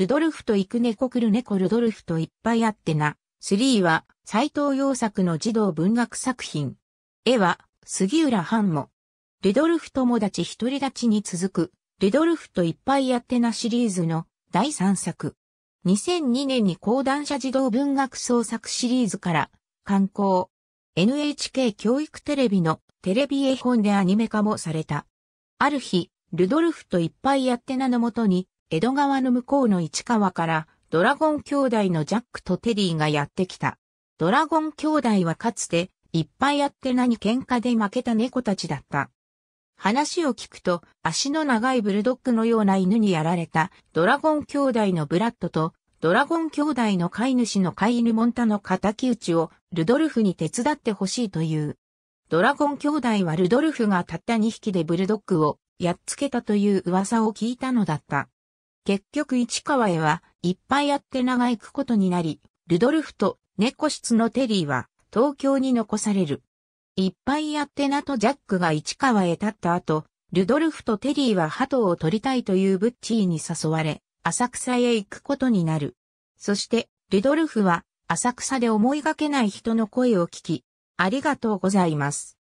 ルドルフとイクネコクルネコルドルフといっぱいあってな。3は、斎藤洋作の児童文学作品。絵は、杉浦半も。ルドルフ友達一人立ちに続く、ルドルフといっぱいあってなシリーズの第3作。2002年に講談社児童文学創作シリーズから、刊行。NHK 教育テレビのテレビ絵本でアニメ化もされた。ある日、ルドルフといっぱいやってなのもとに、江戸川の向こうの市川からドラゴン兄弟のジャックとテリーがやってきた。ドラゴン兄弟はかつていっぱいあって何喧嘩で負けた猫たちだった。話を聞くと足の長いブルドッグのような犬にやられたドラゴン兄弟のブラッドとドラゴン兄弟の飼い主の飼い犬モンタの敵討ちをルドルフに手伝ってほしいという。ドラゴン兄弟はルドルフがたった2匹でブルドッグをやっつけたという噂を聞いたのだった。結局市川へはいっぱいあって長行くことになり、ルドルフと猫室のテリーは東京に残される。いっぱいあってなとジャックが市川へ立った後、ルドルフとテリーは鳩を取りたいというブッチーに誘われ、浅草へ行くことになる。そして、ルドルフは浅草で思いがけない人の声を聞き、ありがとうございます。